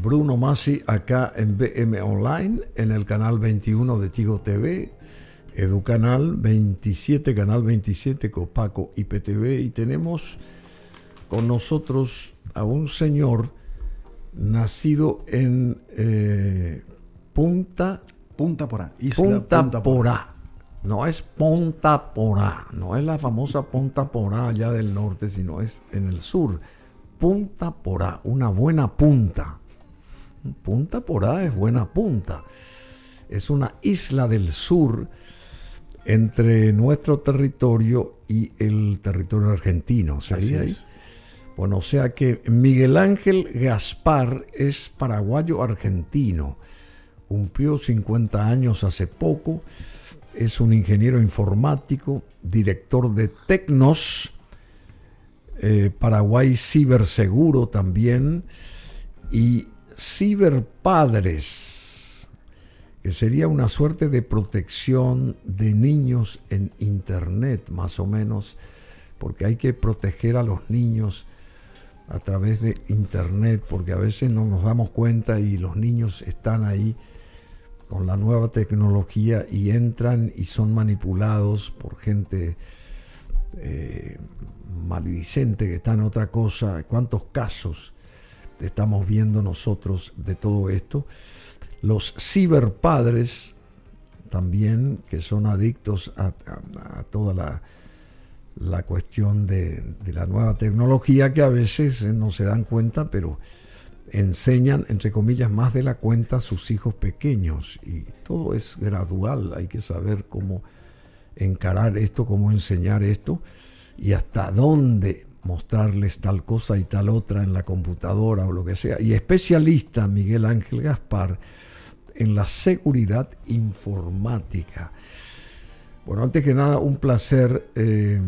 Bruno Masi acá en BM Online, en el canal 21 de Tigo TV, Educanal 27, Canal 27, Copaco IPTV, y tenemos con nosotros a un señor nacido en eh, Punta... Punta Porá, Punta, Porá. No es Punta Porá, no es la famosa Punta Porá allá del norte, sino es en el sur. Punta Porá, una buena punta. Punta por A es buena punta. Es una isla del sur entre nuestro territorio y el territorio argentino. Bueno, o sea que Miguel Ángel Gaspar es paraguayo argentino. Cumplió 50 años hace poco. Es un ingeniero informático, director de Tecnos, eh, Paraguay Ciberseguro también, y ciberpadres, que sería una suerte de protección de niños en Internet, más o menos, porque hay que proteger a los niños a través de Internet, porque a veces no nos damos cuenta y los niños están ahí con la nueva tecnología y entran y son manipulados por gente eh, maledicente que está en otra cosa. ¿Cuántos casos? estamos viendo nosotros de todo esto. Los ciberpadres también, que son adictos a, toda la, cuestión de, de, la nueva tecnología que a veces eh, no se dan cuenta, pero enseñan, entre comillas, más de la cuenta a sus hijos pequeños. Y todo es gradual, hay que saber cómo encarar esto, cómo enseñar esto y hasta dónde mostrarles tal cosa y tal otra en la computadora o lo que sea. Y especialista Miguel Ángel Gaspar en la seguridad informática. Bueno, antes que nada, un placer eh,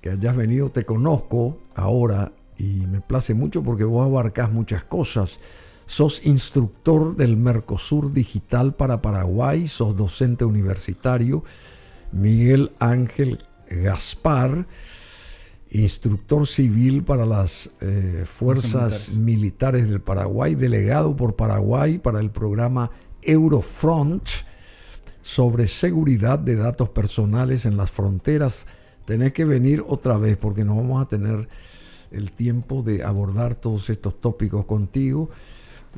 que hayas venido. Te conozco ahora y me place mucho porque vos abarcas muchas cosas. Sos instructor del Mercosur Digital para Paraguay, sos docente universitario. Miguel Ángel Gaspar instructor civil para las eh, fuerzas militares. del Paraguay, delegado por Paraguay para el programa Eurofront sobre seguridad de datos personales en las fronteras. Tenés que venir otra vez porque no vamos a tener el tiempo de abordar todos estos tópicos contigo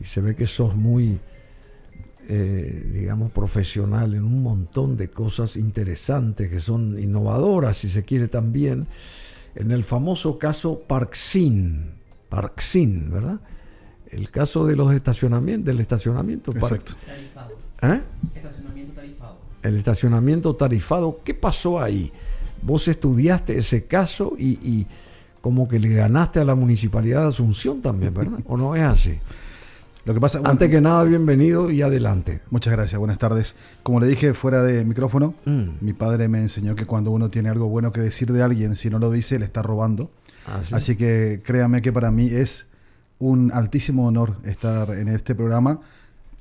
y se ve que sos muy, eh, digamos, profesional en un montón de cosas interesantes que son innovadoras, si se quiere también en el famoso caso Parksin, ¿verdad? El caso de los estacionamientos, del estacionamiento. Exacto. ¿Eh? Tarifado. ¿Eh? Estacionamiento tarifado. El estacionamiento tarifado. ¿Qué pasó ahí? Vos estudiaste ese caso y, y como que le ganaste a la municipalidad de Asunción también, ¿verdad? ¿O no es así? Lo que pasa, Antes que nada, bienvenido y adelante. Muchas gracias, buenas tardes. Como le dije fuera de micrófono, mm. mi padre me enseñó que cuando uno tiene algo bueno que decir de alguien, si no lo dice, le está robando. Ah, Así que créame que para mí es un altísimo honor estar en este programa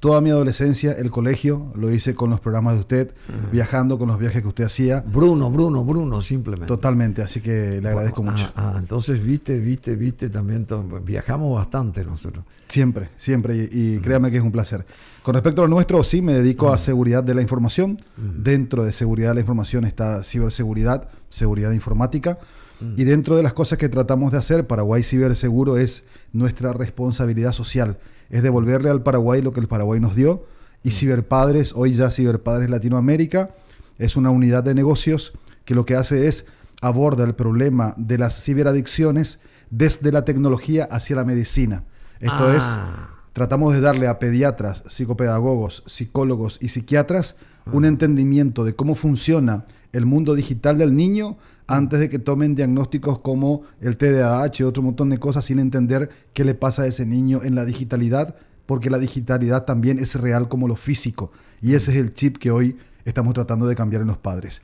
Toda mi adolescencia, el colegio, lo hice con los programas de usted, viajando con los viajes que usted hacía. Bruno, Bruno, Bruno, simplemente. Totalmente, así que le agradezco mucho. Ah, ah, entonces viste, viste, viste también. Viajamos bastante nosotros. Siempre, siempre, y, créame que es un placer. Con respecto a lo nuestro, sí, me dedico a seguridad de la información. Dentro de seguridad de la información está ciberseguridad, seguridad informática. Mm. Y dentro de las cosas que tratamos de hacer, Paraguay Ciberseguro es nuestra responsabilidad social, es devolverle al Paraguay lo que el Paraguay nos dio. Y mm. Ciberpadres, hoy ya Ciberpadres Latinoamérica, es una unidad de negocios que lo que hace es aborda el problema de las ciberadicciones desde la tecnología hacia la medicina. Esto es, ah. tratamos de darle a pediatras, psicopedagogos, psicólogos y psiquiatras ah. un entendimiento de cómo funciona el mundo digital del niño antes de que tomen diagnósticos como el TDAH y otro montón de cosas sin entender qué le pasa a ese niño en la digitalidad, porque la digitalidad también es real como lo físico. Y ese es el chip que hoy estamos tratando de cambiar en los padres.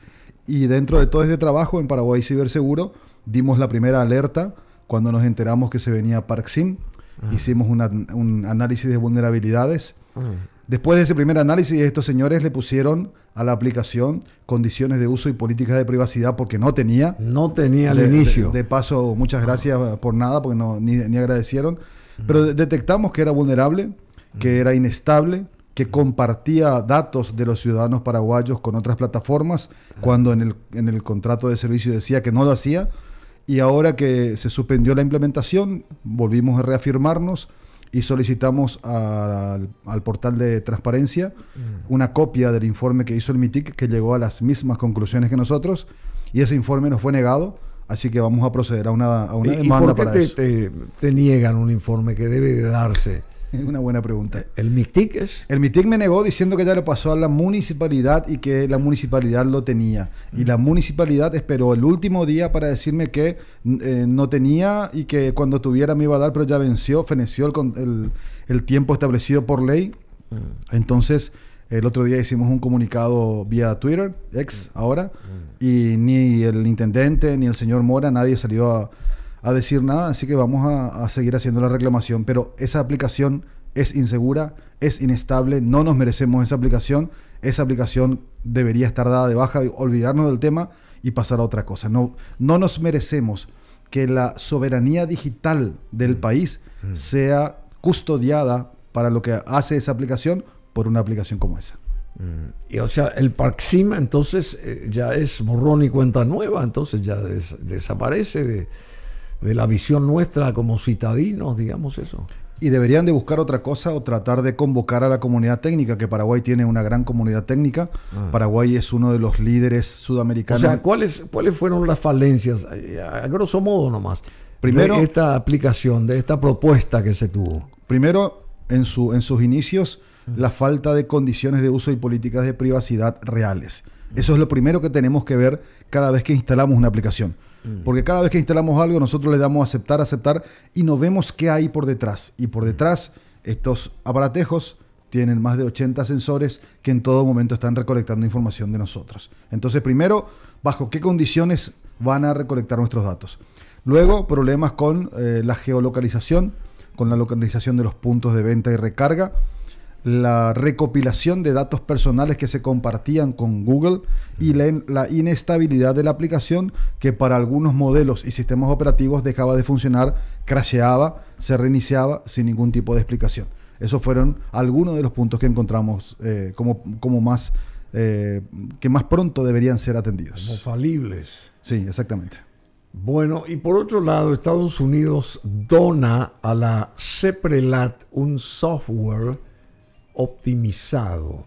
Y dentro de todo este trabajo en Paraguay Ciberseguro, dimos la primera alerta cuando nos enteramos que se venía Parksim. Ah. Hicimos un análisis de vulnerabilidades. Ah. Después de ese primer análisis, estos señores le pusieron a la aplicación condiciones de uso y políticas de privacidad porque no tenía. No tenía al inicio. De, paso, muchas gracias por nada, porque no, ni, agradecieron. Pero detectamos que era vulnerable, que era inestable, que compartía datos de los ciudadanos paraguayos con otras plataformas, cuando el, en el contrato de servicio decía que no lo hacía. Y ahora que se suspendió la implementación, volvimos a reafirmarnos y solicitamos al, portal de transparencia mm. una copia del informe que hizo el MITIC que llegó a las mismas conclusiones que nosotros y ese informe nos fue negado. Así que vamos a proceder a una, a una demanda ¿Y por qué te, niegan un informe que debe darse? Es Una buena pregunta. Eh, ¿El MITIC es? El MITIC me negó diciendo que ya lo pasó a la municipalidad y que la municipalidad lo tenía. Y la municipalidad esperó el último día para decirme que eh, no tenía y que cuando tuviera me iba a dar, pero ya venció, feneció el, el, tiempo establecido por ley. Mm. Entonces, el otro día hicimos un comunicado vía Twitter, ex mm. ahora, mm. y ni el intendente ni el señor Mora, nadie salió a a decir nada, así que vamos a, seguir haciendo la reclamación. Pero esa aplicación es insegura, es inestable, no nos merecemos esa aplicación, esa aplicación debería estar dada de baja, olvidarnos del tema y pasar a otra cosa. No, no nos merecemos que la soberanía digital del mm. país mm. sea custodiada para lo que hace esa aplicación por una aplicación como esa. Mm. Y o sea, el Parxima entonces eh, ya es borrón y cuenta nueva, entonces ya desaparece de la visión nuestra como citadinos, digamos eso. Y deberían de buscar otra cosa o tratar de convocar a la comunidad técnica, que Paraguay tiene una gran comunidad técnica. Ah. Paraguay es uno de los líderes sudamericanos. O sea, ¿cuáles, fueron las falencias? Eh, a grosso modo nomás. Primero, de esta aplicación, de esta propuesta que se tuvo. Primero, en, su, en sus inicios, la falta de condiciones de uso y políticas de privacidad reales. Eso es lo primero que tenemos que ver cada vez que instalamos una aplicación. Mm. Porque cada vez que instalamos algo, nosotros le damos aceptar, aceptar y no vemos qué hay por detrás. Y por mm. detrás, estos aparatejos tienen más de 80 sensores que en todo momento están recolectando información de nosotros. Entonces, primero, bajo qué condiciones van a recolectar nuestros datos. Luego, problemas con eh, la geolocalización, con la localización de los puntos de venta y recarga la recopilación de datos personales que se compartían con Google y la, inestabilidad de la aplicación que para algunos modelos y sistemas operativos dejaba de funcionar, crasheaba, se reiniciaba sin ningún tipo de explicación. Esos fueron algunos de los puntos que encontramos eh, como, como más, eh, que más pronto deberían ser atendidos. Como falibles. Sí, exactamente. Bueno, y por otro lado, Estados Unidos dona a la CEPRELAT un software optimizado.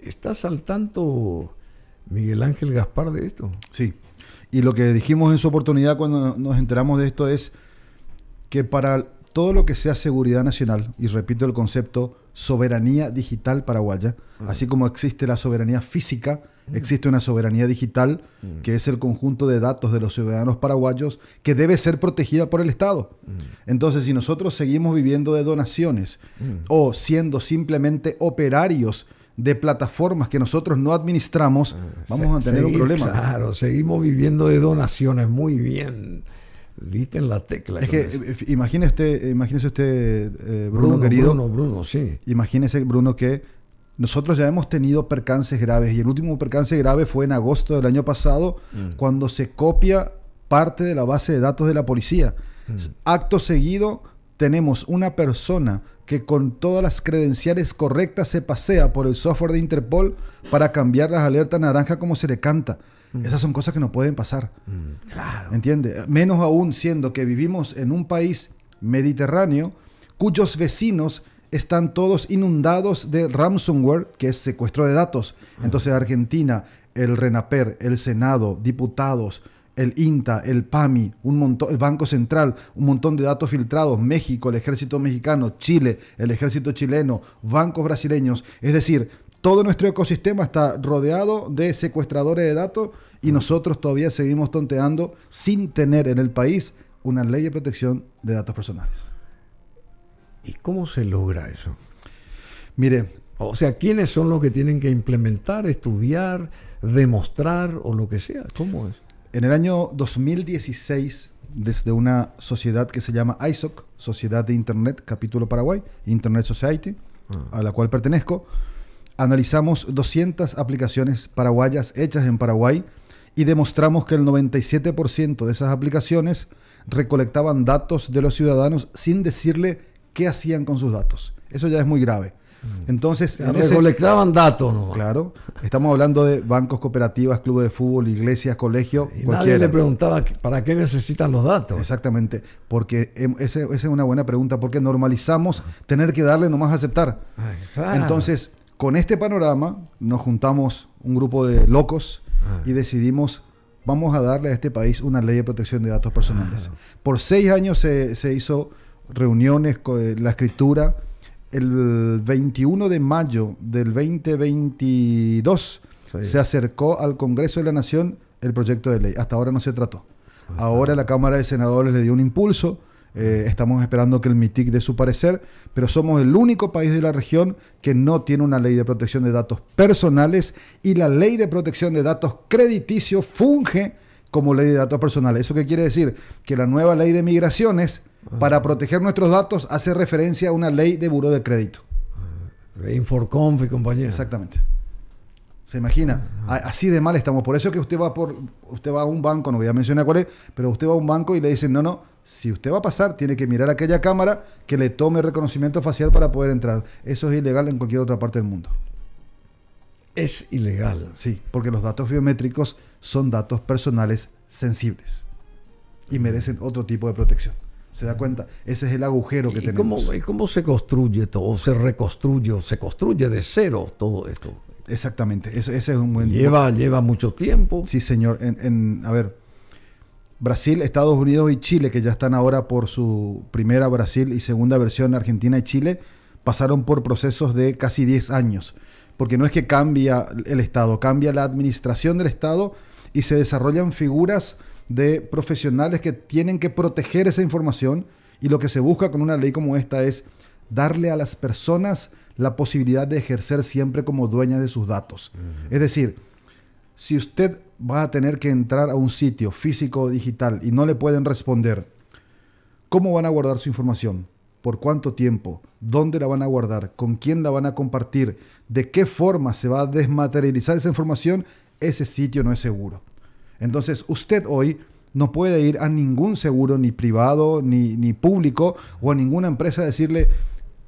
¿Estás al tanto, Miguel Ángel Gaspar, de esto? Sí. Y lo que dijimos en su oportunidad cuando nos enteramos de esto es que para todo lo que sea seguridad nacional, y repito el concepto, soberanía digital paraguaya, así como existe la soberanía física, Existe una soberanía digital mm. que es el conjunto de datos de los ciudadanos paraguayos que debe ser protegida por el Estado. Mm. Entonces, si nosotros seguimos viviendo de donaciones mm. o siendo simplemente operarios de plataformas que nosotros no administramos, ah, vamos a tener un problema. Claro, seguimos viviendo de donaciones, muy bien. Listen en la tecla. Es que eh, eh, imagínese usted, imagínese usted eh, Bruno, Bruno, querido. Bruno, Bruno, sí. Imagínese, Bruno, que nosotros ya hemos tenido percances graves y el último percance grave fue en agosto del año pasado mm. cuando se copia parte de la base de datos de la policía. Mm. Acto seguido tenemos una persona que con todas las credenciales correctas se pasea por el software de Interpol para cambiar las alertas naranja como se le canta. Mm. Esas son cosas que no pueden pasar. Claro. ¿Entiende? Menos aún siendo que vivimos en un país mediterráneo cuyos vecinos están todos inundados de ransomware, que es secuestro de datos. Entonces Argentina, el RENAPER, el Senado, diputados, el INTA, el PAMI, un montón, el Banco Central, un montón de datos filtrados, México, el ejército mexicano, Chile, el ejército chileno, bancos brasileños, es decir, todo nuestro ecosistema está rodeado de secuestradores de datos y nosotros todavía seguimos tonteando sin tener en el país una ley de protección de datos personales. ¿Y cómo se logra eso? Mire, o sea, ¿quiénes son los que tienen que implementar, estudiar, demostrar o lo que sea? ¿Cómo es? En el año 2016, desde una sociedad que se llama ISOC, Sociedad de Internet Capítulo Paraguay, Internet Society, ah. a la cual pertenezco, analizamos 200 aplicaciones paraguayas hechas en Paraguay y demostramos que el 97% de esas aplicaciones recolectaban datos de los ciudadanos sin decirle qué hacían con sus datos. Eso ya es muy grave. Mm. Entonces, en recolectaban datos Claro, estamos hablando de bancos, cooperativas, clubes de fútbol, iglesias, colegios. Y nadie le preguntaba para qué necesitan los datos. Exactamente, porque em, esa es una buena pregunta, porque normalizamos tener que darle nomás aceptar. Entonces, con este panorama, nos juntamos un grupo de locos y decidimos vamos a darle a este país una ley de protección de datos personales. Por seis años se, se hizo reuniones, eh, la escritura. El 21 de mayo del 2022 se acercó al Congreso de la Nación el proyecto de ley. Hasta ahora no se trató. Ahora la Cámara de Senadores le dio un impulso. Eh, estamos esperando que el MITIC de su parecer, pero somos el único país de la región que no tiene una ley de protección de datos personales y la ley de protección de datos crediticios funge como ley de datos personales. ¿Eso qué quiere decir? Que la nueva ley de migraciones Ah. para proteger nuestros datos hace referencia a una ley de buró de crédito. De Inforconf y compañía. Exactamente. ¿Se imagina? Así de mal estamos. Por eso que usted va, por, usted va a un banco, no voy a mencionar cuál es, pero usted va a un banco y le dicen, no, no, si usted va a pasar, tiene que mirar aquella cámara que le tome reconocimiento facial para poder entrar. Eso es ilegal en cualquier otra parte del mundo. Es ilegal. Sí, porque los datos biométricos son datos personales sensibles y merecen otro tipo de protección. ¿Se da cuenta? Ese es el agujero que tenemos. Cómo, ¿Y cómo se construye todo? se reconstruye? ¿O se construye de cero todo esto? Exactamente, ese, es un buen... Lleva, lleva mucho tiempo. Sí, señor. En, a ver, Brasil, Estados Unidos y Chile, que ya están ahora por su primera Brasil y segunda versión Argentina y Chile, pasaron por procesos de casi 10 años. Porque no es que cambia el Estado, cambia la administración del Estado y se desarrollan figuras de profesionales que tienen que proteger esa información y lo que se busca con una ley como esta es darle a las personas la posibilidad de ejercer siempre como dueña de sus datos. Es decir, si usted va a tener que entrar a un sitio físico o digital y no le pueden responder, ¿cómo van a guardar su información? ¿Por cuánto tiempo? ¿Dónde la van a guardar? ¿Con quién la van a compartir? ¿De qué forma se va a desmaterializar esa información? Ese sitio no es seguro. Entonces usted hoy no puede ir a ningún seguro, ni privado, ni, público, o a ninguna empresa a decirle,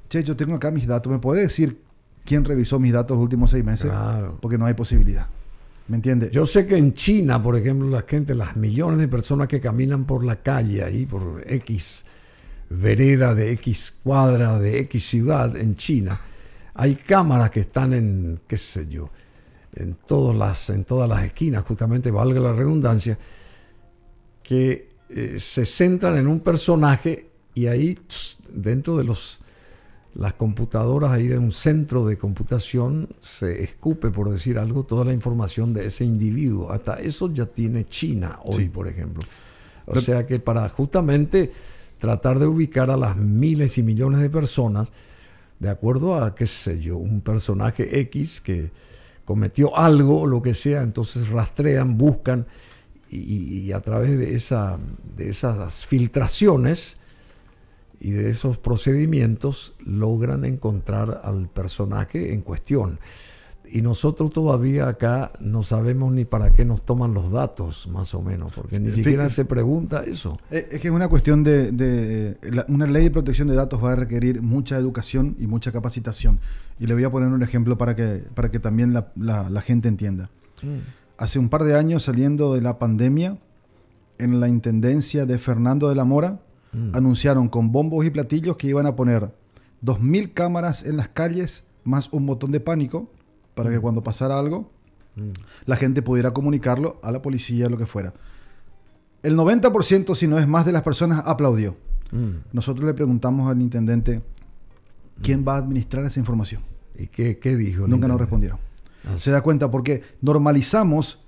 che, yo tengo acá mis datos, ¿me puede decir quién revisó mis datos los últimos seis meses? Claro. Porque no hay posibilidad. ¿Me entiende? Yo sé que en China, por ejemplo, la gente, las millones de personas que caminan por la calle ahí, por X vereda, de X cuadra, de X ciudad en China, hay cámaras que están en, qué sé yo, en, todas las, en todas las esquinas, justamente valga la redundancia, que eh, se centran en un personaje y ahí dentro de los, las computadoras, ahí de un centro de computación, se escupe, por decir algo, toda la información de ese individuo. Hasta eso ya tiene China hoy, por ejemplo. O sea que para justamente tratar de ubicar a las miles y millones de personas, de acuerdo a, qué sé yo, un personaje X que cometió algo, lo que sea, entonces rastrean, buscan y, a través de, esa, de esas filtraciones y de esos procedimientos logran encontrar al personaje en cuestión y nosotros todavía acá no sabemos ni para qué nos toman los datos, más o menos, porque ni siquiera se pregunta eso. Eh, es que es una cuestión de, una ley de protección de datos va a requerir mucha educación y mucha capacitación. Y le voy a poner un ejemplo para que, para que también la, gente entienda. Mm. Hace un par de años, saliendo de la pandemia, en la intendencia de Fernando de la Mora, mm. anunciaron con bombos y platillos que iban a poner 2.000 cámaras en las calles, más un botón de pánico para que mm. cuando pasara algo, mm. la gente pudiera comunicarlo a la policía, lo que fuera. El 90%, si no es más, de las personas aplaudió. Mm. Nosotros le preguntamos al intendente, ¿quién va a administrar esa información? ¿Y qué, dijo? Nunca nos respondieron. Ah, Se da cuenta porque normalizamos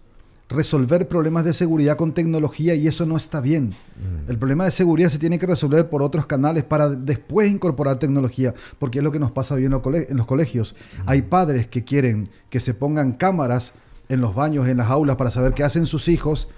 resolver problemas de seguridad con tecnología y eso no está bien. Mm. El problema de seguridad se tiene que resolver por otros canales para después incorporar tecnología, porque es lo que nos pasa hoy en los, colegios. Mm. Hay padres que quieren que se pongan cámaras en los baños, en las aulas, para saber qué hacen sus hijos,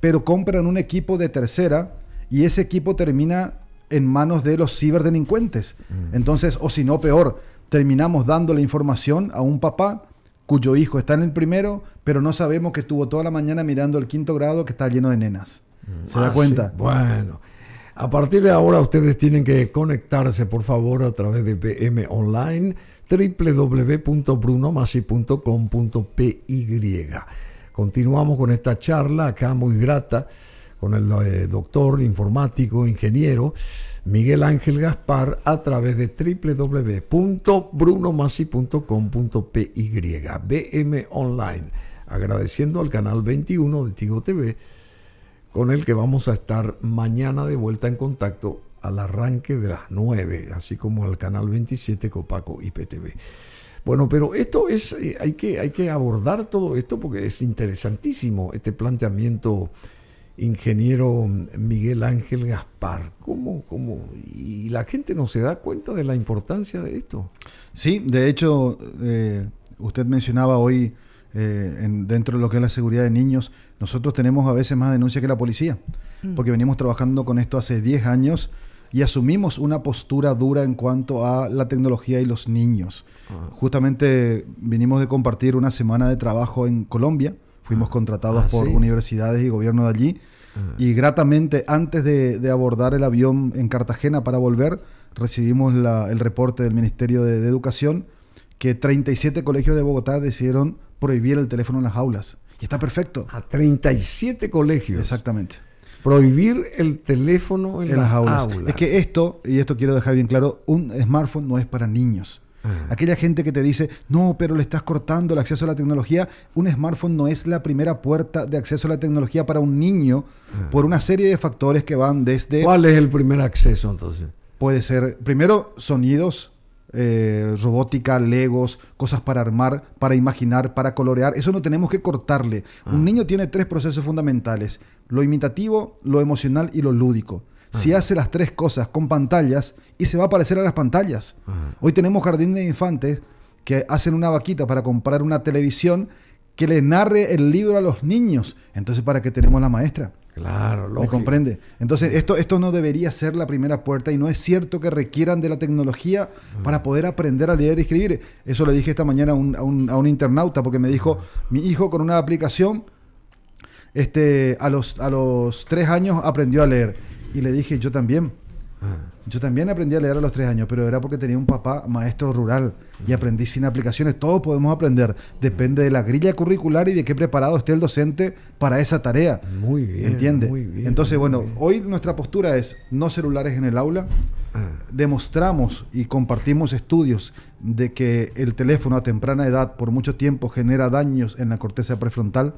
pero compran un equipo de tercera y ese equipo termina en manos de los ciberdelincuentes. Mm. Entonces, o si no, peor, terminamos dando la información a un papá cuyo hijo está en el primero, pero no sabemos que estuvo toda la mañana mirando el quinto grado que está lleno de nenas. Mm. ¿Se da ah, cuenta? Bueno, a partir de ahora ustedes tienen que conectarse, por favor, a través de PM Online, www.brunomasi.com.py. Continuamos con esta charla acá muy grata con el eh, doctor informático, ingeniero Miguel Ángel Gaspar a través de www.brunomassi.com.py BM Online, agradeciendo al canal 21 de Tigo TV, con el que vamos a estar mañana de vuelta en contacto al arranque de las 9, así como al canal 27 Copaco IPTV. Bueno, pero esto es, eh, hay que, hay que abordar todo esto porque es interesantísimo este planteamiento ingeniero Miguel Ángel Gaspar. ¿Cómo, cómo? Y la gente no se da cuenta de la importancia de esto. Sí, de hecho, eh, usted mencionaba hoy eh, dentro de lo que es la seguridad de niños, nosotros tenemos a veces más denuncia que la policía, mm. porque venimos trabajando con esto hace 10 años y asumimos una postura dura en cuanto a la tecnología y los niños. Ah. Justamente vinimos de compartir una semana de trabajo en Colombia Fuimos ah. contratados ah, por universidades y gobierno de allí. Ah. Y gratamente, antes de, abordar el avión en Cartagena para volver, recibimos el reporte del Ministerio de, Educación que 37 colegios de Bogotá decidieron prohibir el teléfono en las aulas. Y está perfecto. A 37 colegios. Exactamente. Prohibir el teléfono en, las, aulas. Es que esto, y esto quiero dejar bien claro, un smartphone no es para niños. Aquella gente que te dice, no, pero le estás cortando el acceso a la tecnología. Un smartphone no es la primera puerta de acceso a la tecnología para un niño por una serie de factores que van desde... ¿Cuál es el primer acceso entonces? Puede ser, primero, sonidos, eh, robótica, legos, cosas para armar, para imaginar, para colorear. Eso no tenemos que cortarle. Un ah. niño tiene tres procesos fundamentales, lo imitativo, lo emocional y lo lúdico si hace las tres cosas con pantallas y se va a parecer a las pantallas. Hoy tenemos jardín de infantes que hacen una vaquita para comprar una televisión que le narre el libro a los niños. Entonces, ¿para qué tenemos la maestra? Claro, lo ¿Me comprende? Entonces, esto, esto no debería ser la primera puerta y no es cierto que requieran de la tecnología para poder aprender a leer y escribir. Eso le dije esta mañana a un, a un, internauta porque me dijo, mi hijo con una aplicación, este, a, los, a los tres años aprendió a leer. Y le dije, yo también. Ah. Yo también aprendí a leer a los tres años, pero era porque tenía un papá maestro rural y mm. aprendí sin aplicaciones. Todos podemos aprender. Depende de la grilla curricular y de qué preparado esté el docente para esa tarea. Muy bien. ¿Entiende? Muy bien, Entonces, bueno, hoy nuestra postura es no celulares en el aula. Ah. Demostramos y compartimos estudios de que el teléfono a temprana edad por mucho tiempo genera daños en la corteza prefrontal,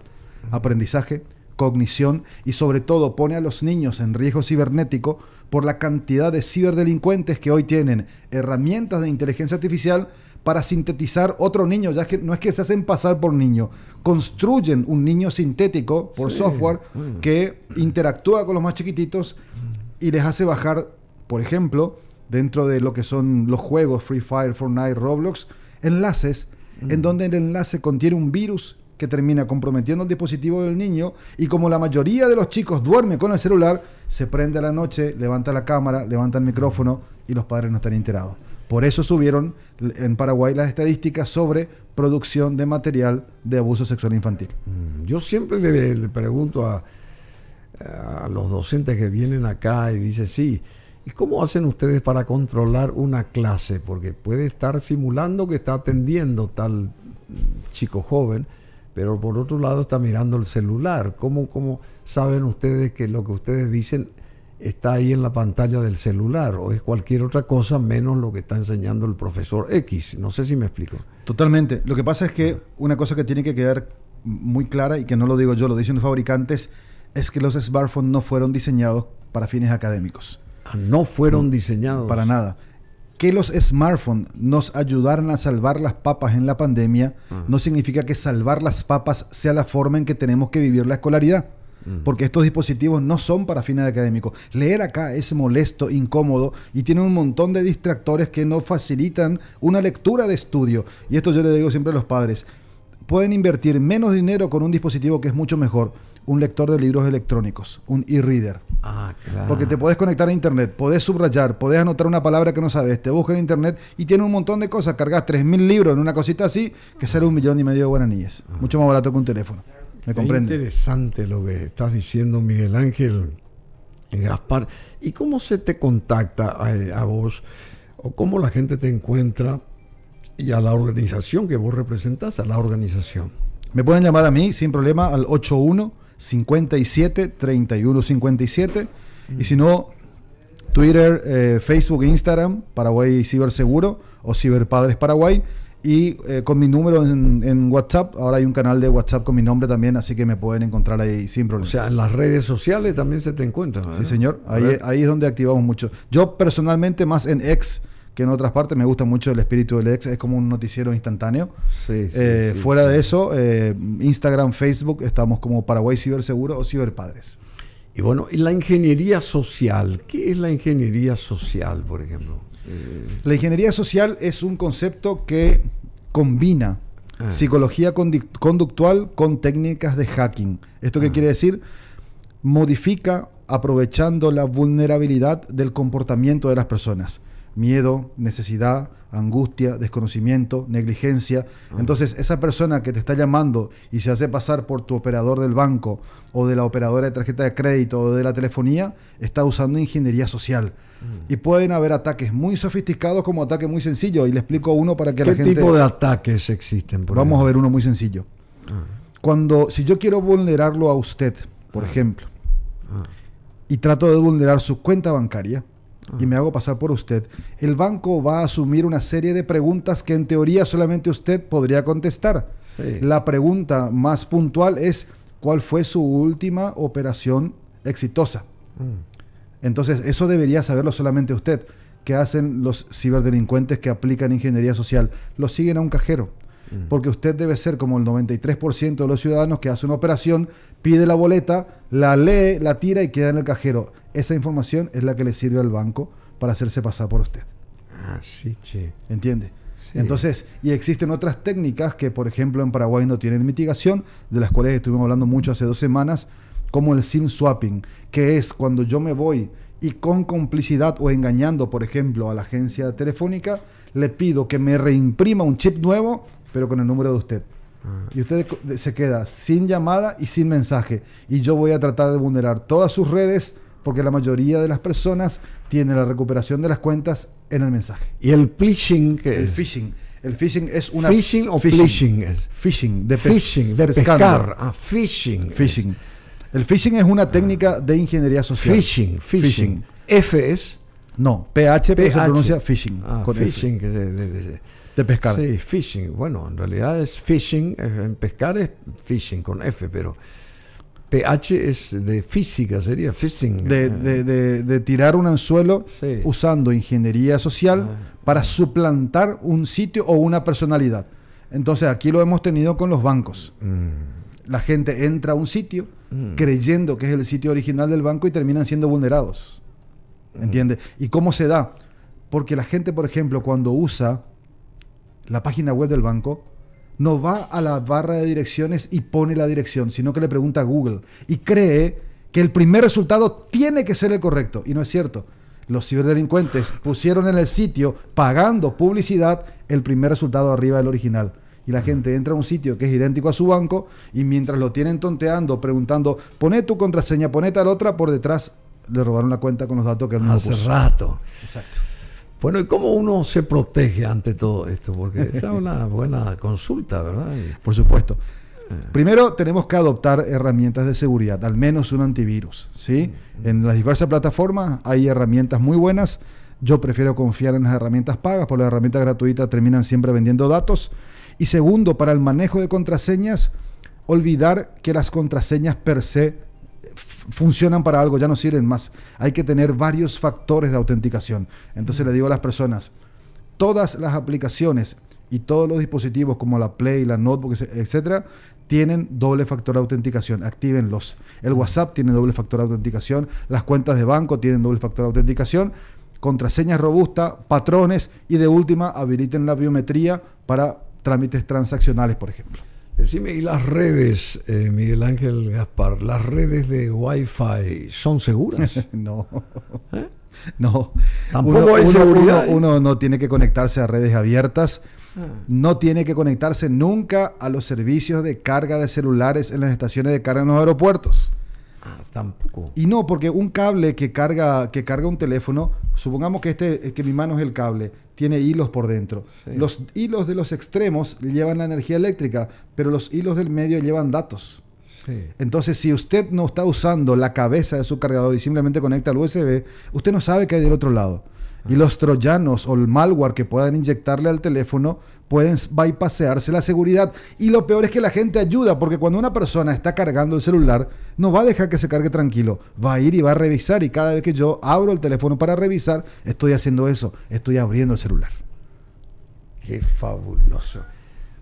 aprendizaje, cognición y sobre todo pone a los niños en riesgo cibernético por la cantidad de ciberdelincuentes que hoy tienen herramientas de inteligencia artificial para sintetizar otro niño, ya que no es que se hacen pasar por niño, construyen un niño sintético por software mm. que interactúa con los más chiquititos y les hace bajar, por ejemplo, dentro de lo que son los juegos Free Fire, Fortnite, Roblox, enlaces en mm. donde el enlace contiene un virus que termina comprometiendo el dispositivo del niño y como la mayoría de los chicos duerme con el celular, se prende a la noche, levanta la cámara, levanta el micrófono y los padres no están enterados. Por eso subieron en Paraguay las estadísticas sobre producción de material de abuso sexual infantil. Mm, yo siempre le, pregunto a, a, los docentes que vienen acá y dicen, sí, ¿y cómo hacen ustedes para controlar una clase? Porque puede estar simulando que está atendiendo tal chico joven pero por otro lado está mirando el celular. ¿Cómo, ¿Cómo saben ustedes que lo que ustedes dicen está ahí en la pantalla del celular o es cualquier otra cosa menos lo que está enseñando el profesor X? No sé si me explico. Totalmente. Lo que pasa es que ah. una cosa que tiene que quedar muy clara y que no lo digo yo, lo dicen los fabricantes, es que los smartphones no fueron diseñados para fines académicos. Ah, no fueron mm. diseñados. Para nada que los smartphones nos ayudaran a salvar las papas en la pandemia mm. no significa que salvar las papas sea la forma en que tenemos que vivir la escolaridad. Mm. Porque estos dispositivos no son para fines académicos. Leer acá es molesto, incómodo y tiene un montón de distractores que no facilitan una lectura de estudio. Y esto yo le digo siempre a los padres pueden invertir menos dinero con un dispositivo que es mucho mejor, un lector de libros electrónicos, un e-reader. Ah, claro. Porque te podés conectar a internet, podés subrayar, podés anotar una palabra que no sabes, te busca en internet y tiene un montón de cosas. Cargas 3.000 libros en una cosita así que sale un millón y medio de guaraníes. Ah. Mucho más barato que un teléfono. ¿Me comprende? interesante lo que estás diciendo, Miguel Ángel eh, Gaspar. ¿Y cómo se te contacta eh, a vos? ¿O cómo la gente te encuentra? y a la organización que vos representás, a la organización. Me pueden llamar a mí sin problema al 81 57 31 57 y si no Twitter, eh, Facebook, Instagram, Paraguay Ciberseguro o Ciberpadres Paraguay y eh, con mi número en, WhatsApp. Ahora hay un canal de WhatsApp con mi nombre también, así que me pueden encontrar ahí sin problema. O sea, en las redes sociales también se te encuentran. Sí, señor. Ahí, es donde activamos mucho. Yo personalmente más en ex que en otras partes. Me gusta mucho el espíritu del ex, es como un noticiero instantáneo. Eh, fuera de eso, eh, Instagram, Facebook, estamos como Paraguay Ciberseguro o Ciberpadres. Y bueno, ¿y la ingeniería social? ¿Qué es la ingeniería social, por ejemplo? La ingeniería social es un concepto que combina ah. psicología conductual con técnicas de hacking. ¿Esto qué ah. quiere decir? Modifica aprovechando la vulnerabilidad del comportamiento de las personas miedo, necesidad, angustia, desconocimiento, negligencia. Ah. Entonces, esa persona que te está llamando y se hace pasar por tu operador del banco o de la operadora de tarjeta de crédito o de la telefonía, está usando ingeniería social. Mm. Y pueden haber ataques muy sofisticados como ataques muy sencillos. Y le explico uno para que la gente... ¿Qué tipo de ataques existen? Vamos a ver uno muy sencillo. Ah. Cuando, si yo quiero vulnerarlo a usted, por ah. ejemplo, y trato de vulnerar su cuenta bancaria, y me hago pasar por usted, el banco va a asumir una serie de preguntas que en teoría solamente usted podría contestar. La pregunta más puntual es, ¿cuál fue su última operación exitosa? Mm. Entonces, eso debería saberlo solamente usted. ¿Qué hacen los ciberdelincuentes que aplican ingeniería social? Lo siguen a un cajero Mm. porque usted debe ser como el 93% de los ciudadanos que hace una operación, pide la boleta, la lee, la tira y queda en el cajero. Esa información es la que le sirve al banco para hacerse pasar por usted. Ah, sí, che. ¿Entiende? Entonces, y existen otras técnicas que, por ejemplo, en Paraguay no tienen mitigación, de las cuales estuvimos hablando mucho hace dos semanas, como el SIM swapping, que es cuando yo me voy y con complicidad o engañando, por ejemplo, a la agencia telefónica, le pido que me reimprima un chip nuevo pero con el número de usted. Y usted se queda sin llamada y sin mensaje. Y yo voy a tratar de vulnerar todas sus redes porque la mayoría de las personas tiene la recuperación de las cuentas en el mensaje. ¿Y el phishing qué es? El phishing. El phishing es una... ¿Phishing o phishing? Phishing, de, phishing de pescar. Ah, phishing. Phishing. El phishing es una ah. técnica de ingeniería social. Phishing, phishing. F es... No, PH, pero se pronuncia phishing. Ah, con phishing de pescar. Sí, fishing. Bueno, en realidad es fishing. En pescar es fishing con F, pero PH es de física, sería fishing. De, ah. tirar un anzuelo usando ingeniería social ah. para suplantar un sitio o una personalidad. Entonces aquí lo hemos tenido con los bancos. Mm. La gente entra a un sitio mm. creyendo que es el sitio original del banco y terminan siendo vulnerados. ¿Entiendes? Mm. ¿Y cómo se da? Porque la gente, por ejemplo, cuando usa la página web del banco, no va a la barra de direcciones y pone la dirección, sino que le pregunta a Google y cree que el primer resultado tiene que ser el correcto. Y no es cierto. Los ciberdelincuentes pusieron en el sitio, pagando publicidad, el primer resultado arriba del original. Y la gente entra a un sitio que es idéntico a su banco y mientras lo tienen tonteando, preguntando, Pone tu contraseña, poné la otra, por detrás le robaron la cuenta con los datos que él no Hace rato. Exacto. Bueno, ¿y cómo uno se protege ante todo esto? Porque esa es una buena consulta, ¿verdad? Por supuesto. Primero tenemos que adoptar herramientas de seguridad, al menos un antivirus, ¿sí? Mm. En las diversas plataformas hay herramientas muy buenas. Yo prefiero confiar en las herramientas pagas, porque las herramientas gratuitas terminan siempre vendiendo datos. Y segundo, para el manejo de contraseñas, olvidar que las contraseñas per se funcionan para algo, ya no sirven más. Hay que tener varios factores de autenticación. Entonces le digo a las personas, todas las aplicaciones y todos los dispositivos como la Play, la Notebook, etcétera, tienen doble factor de autenticación. Actívenlos. El WhatsApp tiene doble factor de autenticación, las cuentas de banco tienen doble factor de autenticación, contraseñas robustas, patrones y de última habiliten la biometría para trámites transaccionales, por ejemplo. Decime, ¿y las redes, eh, Miguel Ángel Gaspar, las redes de Wi-Fi son seguras? no. ¿Eh? No. Tampoco uno, uno, no tiene que conectarse a redes abiertas. Ah. No tiene que conectarse nunca a los servicios de carga de celulares en las estaciones de carga en los aeropuertos. Y no, porque un cable que carga, que carga un teléfono, supongamos que, este, que mi mano es el cable, tiene hilos por dentro. Los hilos de los extremos llevan la energía eléctrica, pero los hilos del medio llevan datos. Entonces, si usted no está usando la cabeza de su cargador y simplemente conecta al USB, usted no sabe qué hay del otro lado. Y los troyanos o el malware que puedan inyectarle al teléfono pueden bypasearse la seguridad. Y lo peor es que la gente ayuda, porque cuando una persona está cargando el celular, no va a dejar que se cargue tranquilo. Va a ir y va a revisar. Y cada vez que yo abro el teléfono para revisar, estoy haciendo eso. Estoy abriendo el celular. Qué fabuloso.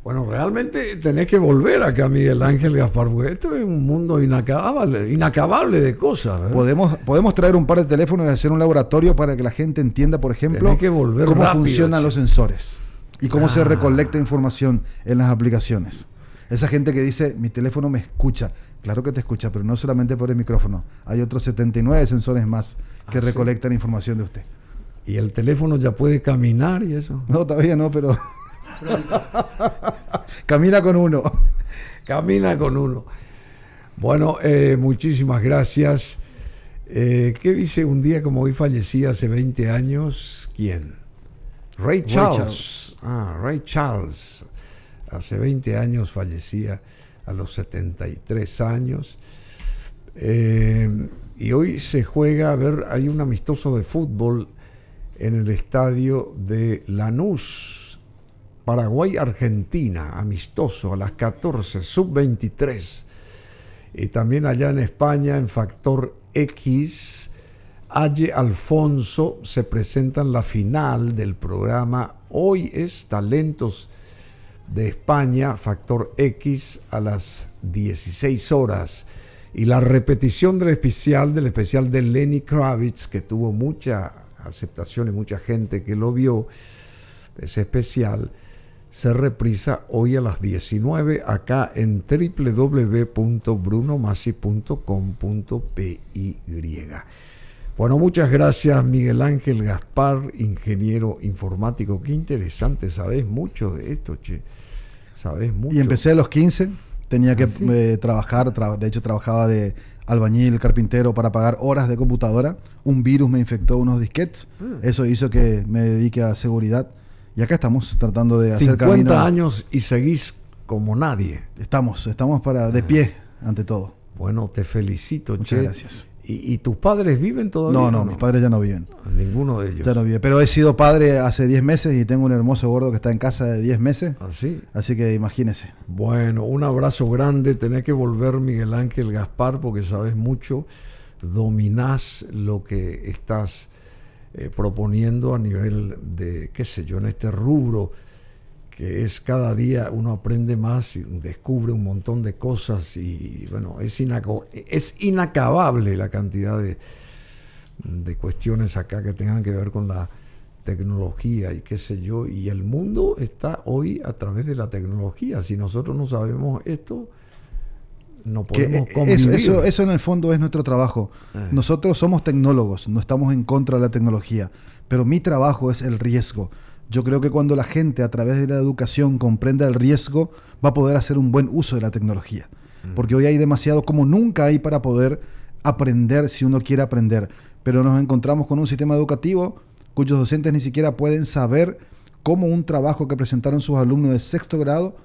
Bueno, realmente tenés que volver acá, Miguel Ángel Gaspar, porque esto es un mundo inacabable, inacabable de cosas. Podemos, podemos traer un par de teléfonos y hacer un laboratorio para que la gente entienda, por ejemplo, cómo funcionan los sensores y cómo se ah. recolecta información en las aplicaciones. Esa gente que dice, mi teléfono me escucha. Claro que te escucha, pero no solamente por el micrófono. Hay otros 79 sensores más que ah, recolectan información de usted. ¿Y el teléfono ya puede caminar y eso? No, todavía no, pero... Camina con uno. Camina con uno. Bueno, eh, muchísimas gracias. Eh, ¿Qué dice un día como hoy fallecía hace 20 años? ¿Quién? Ray Charles. Ray Charles. Ah, Ray Charles. Hace 20 años fallecía a los 73 años. Eh, y hoy se juega, a ver, hay un amistoso de fútbol en el estadio de Lanús Paraguay-Argentina, amistoso, a las 14, sub-23. Y también allá en España, en Factor X, Aye Alfonso se presenta la final del programa Hoy es Talentos de España, Factor X, a las 16 horas. Y la repetición del especial, del especial de Lenny Kravitz, que tuvo mucha aceptación y mucha gente que lo vio, ese especial, se reprisa hoy a las 19 acá en www.brunomasi.com.py Bueno, muchas gracias Miguel Ángel Gaspar, ingeniero informático. Qué interesante, sabes mucho de esto, che. Sabes mucho. Y empecé a los 15, tenía ah, que eh, trabajar, de hecho trabajaba de albañil, carpintero para pagar horas de computadora. Un virus me infectó unos disquetes, ah. eso hizo que me dedique a seguridad y acá estamos tratando de hacer 50 años y seguís como nadie. Estamos, estamos para de pie ante todo. Bueno, te felicito, Muchas gracias. ¿Y, tus padres viven todavía? No, no, mis padres ya no viven. Ninguno de ellos. Ya no vive. Pero he sido padre hace 10 meses y tengo un hermoso gordo que está en casa de 10 meses. Así. ¿Ah, Así que imagínese. Bueno, un abrazo grande. Tenés que volver, Miguel Ángel Gaspar, porque sabes mucho. Dominás lo que estás eh, proponiendo a nivel de, qué sé yo, en este rubro que es cada día uno aprende más, y descubre un montón de cosas y bueno, es, es inacabable la cantidad de, de cuestiones acá que tengan que ver con la tecnología y qué sé yo, y el mundo está hoy a través de la tecnología. Si nosotros no sabemos esto, no eh, podemos que Eso, en el fondo es nuestro trabajo. Ah. Nosotros somos tecnólogos, no estamos en contra de la tecnología, pero mi trabajo es el riesgo. Yo creo que cuando la gente a través de la educación comprenda el riesgo, va a poder hacer un buen uso de la tecnología. Mm. Porque hoy hay demasiado, como nunca hay para poder aprender si uno quiere aprender. Pero nos encontramos con un sistema educativo cuyos docentes ni siquiera pueden saber cómo un trabajo que presentaron sus alumnos de sexto grado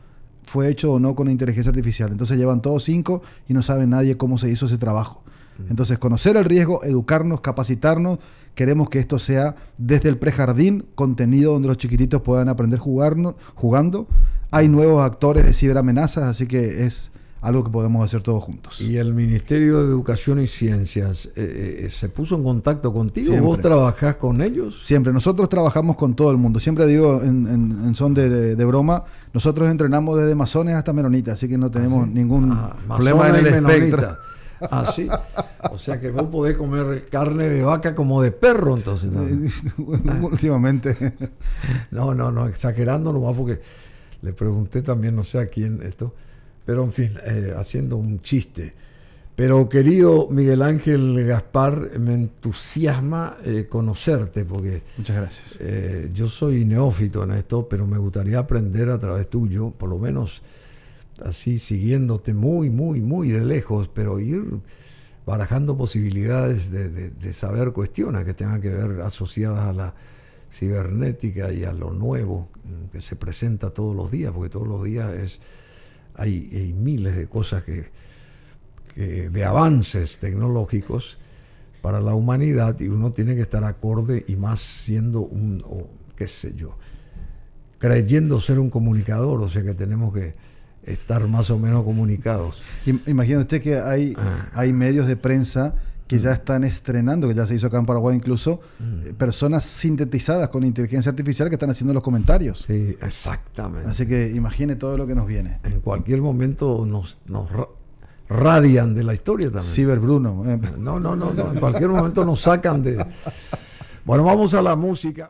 fue hecho o no con inteligencia artificial. Entonces llevan todos cinco y no sabe nadie cómo se hizo ese trabajo. Mm. Entonces, conocer el riesgo, educarnos, capacitarnos. Queremos que esto sea desde el prejardín, contenido donde los chiquititos puedan aprender jugando. Hay nuevos actores de ciberamenazas, así que es algo que podemos hacer todos juntos. ¿Y el Ministerio de Educación y Ciencias eh, eh, eh, se puso en contacto contigo? ¿Vos trabajás con ellos? Siempre, nosotros trabajamos con todo el mundo. Siempre digo en, son de, broma, nosotros entrenamos desde masones hasta menonitas, así que no tenemos ah, ningún ah, problema en el espectro. Así. Ah, o sea que vos podés comer carne de vaca como de perro, entonces. Últimamente. No, no, no, exagerando nomás porque le pregunté también, no sé a quién esto pero en fin, eh, haciendo un chiste. Pero querido Miguel Ángel Gaspar, me entusiasma eh, conocerte porque... Muchas gracias. Eh, yo soy neófito en esto, pero me gustaría aprender a través tuyo, por lo menos así siguiéndote muy, muy, muy de lejos, pero ir barajando posibilidades de, de, de saber cuestiones que tengan que ver asociadas a la cibernética y a lo nuevo que se presenta todos los días, porque todos los días es hay, miles de cosas que, de avances tecnológicos para la humanidad y uno tiene que estar acorde y más siendo un, qué sé yo, creyendo ser un comunicador, o sea que tenemos que estar más o menos comunicados. Imagina usted que hay, ah. hay medios de prensa que ya mm. están estrenando, que ya se hizo acá en Paraguay incluso, mm. eh, personas sintetizadas con inteligencia artificial que están haciendo los comentarios. Sí, exactamente. Así que imagine todo lo que nos viene. En cualquier momento nos, nos radian de la historia también. Ciber Bruno. Eh. no, no, no, en cualquier momento nos sacan de... Bueno, vamos a la música.